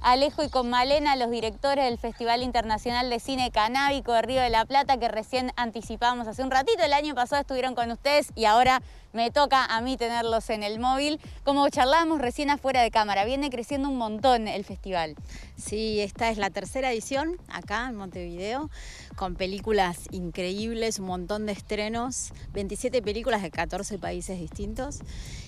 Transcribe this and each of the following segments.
Alejo y con Malena, los directores del Festival Internacional de Cine Canábico de Río de la Plata, que recién anticipamos hace un ratito. El año pasado estuvieron con ustedes y ahora me toca a mí tenerlos en el móvil. Como charlábamos recién afuera de cámara, viene creciendo un montón el festival. Sí, esta es la tercera edición acá en Montevideo con películas increíbles, un montón de estrenos, 27 películas de 14 países distintos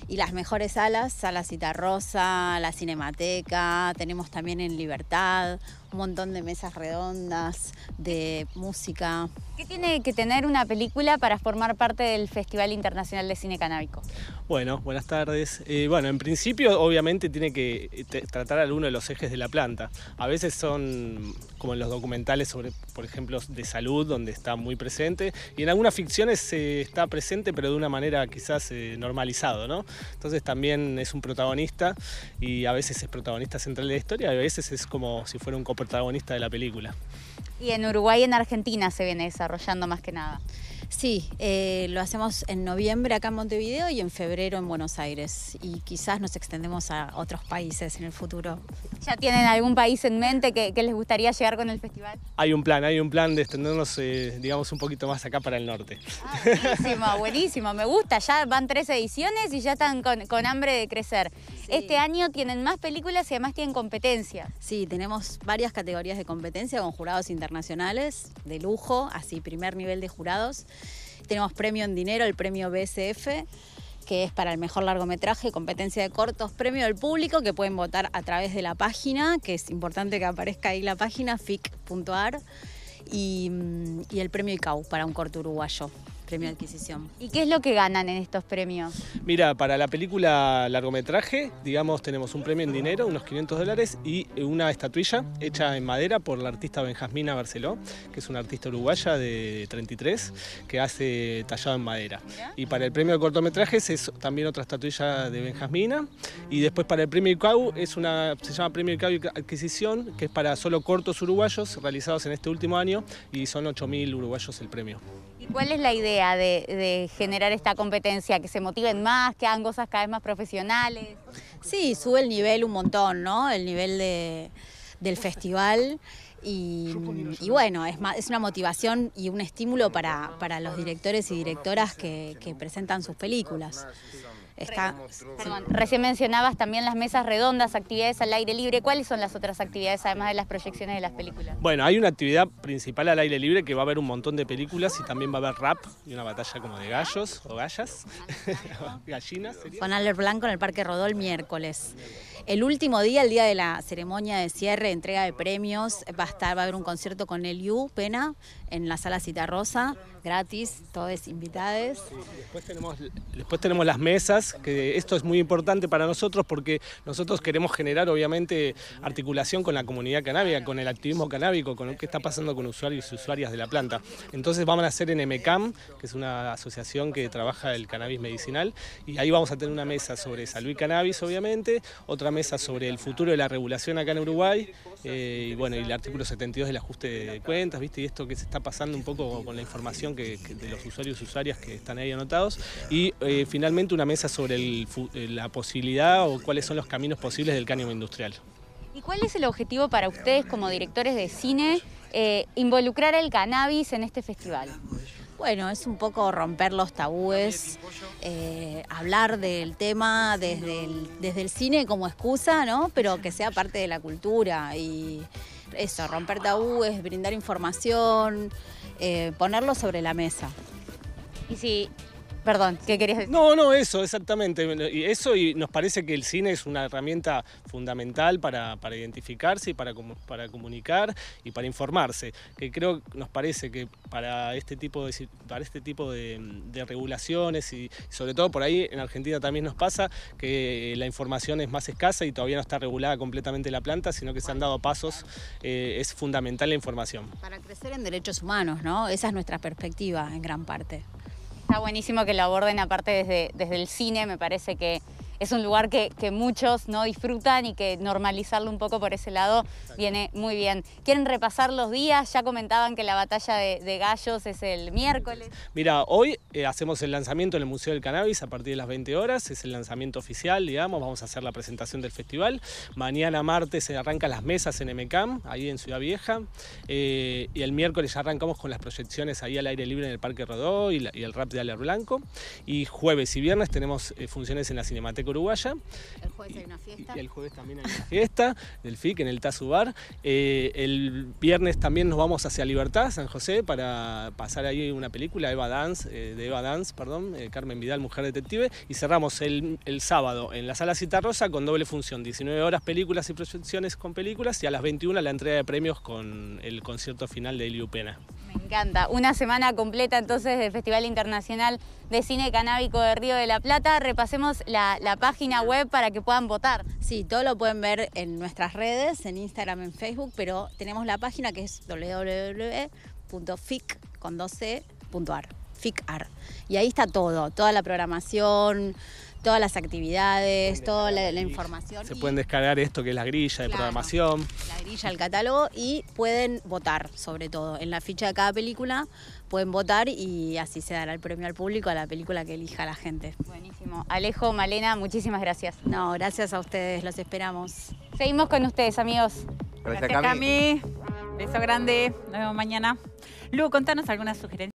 y las mejores salas, Sala Citarrosa, la Cinemateca, tenemos también en Libertad, un montón de mesas redondas, de música. ¿Qué tiene que tener una película para formar parte del Festival Internacional de Cine Canábico? Bueno, buenas tardes. Eh, bueno, en principio obviamente tiene que eh, tratar alguno de los ejes de la planta. A veces son como en los documentales sobre, por ejemplo, de salud, donde está muy presente, y en algunas ficciones se eh, está presente, pero de una manera quizás normalizado, ¿no? Entonces también es un protagonista y a veces es protagonista central de la historia, a veces es como si fuera un copo protagonista de la película. Y en Uruguay y en Argentina se viene desarrollando más que nada. Sí, eh, lo hacemos en noviembre acá en Montevideo y en febrero en Buenos Aires. Y quizás nos extendemos a otros países en el futuro. ¿Ya tienen algún país en mente que, les gustaría llegar con el festival? Hay un plan, hay un plan de extendernos, eh, digamos, un poquito más acá para el norte. Ah, buenísimo, buenísimo, me gusta. Ya van tres ediciones y ya están con, hambre de crecer. Este año tienen más películas y además tienen competencia. Sí, tenemos varias categorías de competencia con jurados internacionales de lujo, así primer nivel de jurados. Tenemos premio en dinero, el premio BSF, que es para el mejor largometraje, competencia de cortos, premio del público, que pueden votar a través de la página, que es importante que aparezca ahí la página, fic.ar, y, y el premio ICAU para un corto uruguayo adquisición. ¿Y qué es lo que ganan en estos premios? Mira, para la película largometraje, digamos, tenemos un premio en dinero, unos 500 dólares, y una estatuilla hecha en madera por la artista Benjamina Barceló, que es una artista uruguaya de 33, que hace tallado en madera. Y para el premio de cortometrajes es también otra estatuilla de Benjamina. Y después para el premio ICAU, es una, se llama Premio ICAU Adquisición, que es para solo cortos uruguayos realizados en este último año, y son 8.000 uruguayos el premio. ¿Y cuál es la idea de, generar esta competencia? ¿Que se motiven más, que hagan cosas cada vez más profesionales? Sí, sube el nivel un montón, ¿no? El nivel de, del festival. Y, bueno, es, es una motivación y un estímulo para, para los directores y directoras que presentan sus películas recién mencionabas también las mesas redondas, actividades al aire libre. ¿Cuáles son las otras actividades además de las proyecciones de las películas? Bueno, hay una actividad principal al aire libre que va a haber un montón de películas y también va a haber rap y una batalla como de gallos o gallas, gallinas. Con Albert Blanco en el Parque Rodol miércoles. El último día, el día de la ceremonia de cierre, entrega de premios, va a estar, va a haber un concierto con Eliu Pena, en la sala cita rosa gratis, todos invitados. Después tenemos, las mesas, que esto es muy importante para nosotros porque nosotros queremos generar obviamente articulación con la comunidad canábica, con el activismo canábico, con lo que está pasando con usuarios y usuarias de la planta. Entonces vamos a hacer en Mcam, que es una asociación que trabaja el cannabis medicinal, y ahí vamos a tener una mesa sobre salud y cannabis, obviamente, otra mesa sobre el futuro de la regulación acá en Uruguay, eh, y bueno, y el artículo 72 del ajuste de cuentas, ¿viste? Y esto que se está pasando un poco con la información que, de los usuarios y usuarias que están ahí anotados. Y eh, finalmente una mesa sobre eh, la posibilidad o cuáles son los caminos posibles del cánimo industrial. ¿Y cuál es el objetivo para ustedes como directores de cine eh, involucrar el cannabis en este festival? Bueno, es un poco romper los tabúes, hablar del tema desde el, desde el cine como excusa, ¿no? Pero que sea parte de la cultura y eso, romper tabúes, brindar información, eh, ponerlo sobre la mesa. Y si Perdón, ¿qué querías decir? No, no, eso, exactamente. Y Eso y nos parece que el cine es una herramienta fundamental para, identificarse y para, comunicar y para informarse. Que creo, nos parece que para este tipo de, este regulaciones y sobre todo por ahí en Argentina también nos pasa que eh, la información es más escasa y todavía no está regulada completamente la planta, sino que se han dado pasos. Eh, es fundamental la información. Para crecer en derechos humanos, ¿no? Esa es nuestra perspectiva en gran parte. Está buenísimo que lo aborden aparte desde, desde el cine, me parece que es un lugar que, muchos no disfrutan y que normalizarlo un poco por ese lado viene muy bien. ¿Quieren repasar los días? Ya comentaban que la batalla de, gallos es el miércoles. Mira, hoy eh, hacemos el lanzamiento en el Museo del Cannabis a partir de las 20 horas, es el lanzamiento oficial, digamos, vamos a hacer la presentación del festival. Mañana martes se arrancan las mesas en MCAM, ahí en Ciudad Vieja, eh, y el miércoles ya arrancamos con las proyecciones ahí al aire libre en el Parque Rodó y, el rap de Aler Blanco, y jueves y viernes tenemos eh, funciones en la Cinemateca uruguaya. El jueves hay una fiesta. Y el jueves también hay una fiesta del FIC en el Tazubar. Eh, el viernes también nos vamos hacia Libertad, San José, para pasar ahí una película, Eva Dance, eh, de Eva Dance, perdón, eh, Carmen Vidal, Mujer Detective. Y cerramos el, sábado en la sala Citarrosa con doble función, 19 horas películas y proyecciones con películas y a las 21 la entrega de premios con el concierto final de Iliu Pena. Me encanta. Una semana completa entonces del Festival Internacional de Cine Canábico de Río de la Plata. Repasemos la, página web para que puedan votar. Sí, todo lo pueden ver en nuestras redes, en Instagram, en Facebook, pero tenemos la página que es www.fic.ar. E FICAR. Y ahí está todo, toda la programación, todas las actividades, toda la, información. Se pueden descargar esto que es la grilla de programación. La grilla, el catálogo y pueden votar, sobre todo. En la ficha de cada película pueden votar y así se dará el premio al público a la película que elija la gente. Buenísimo. Alejo, Malena, muchísimas gracias. No, gracias a ustedes, los esperamos. Seguimos con ustedes, amigos. Gracias, Cami. Beso grande. Nos vemos mañana. Lu, contanos algunas sugerencias.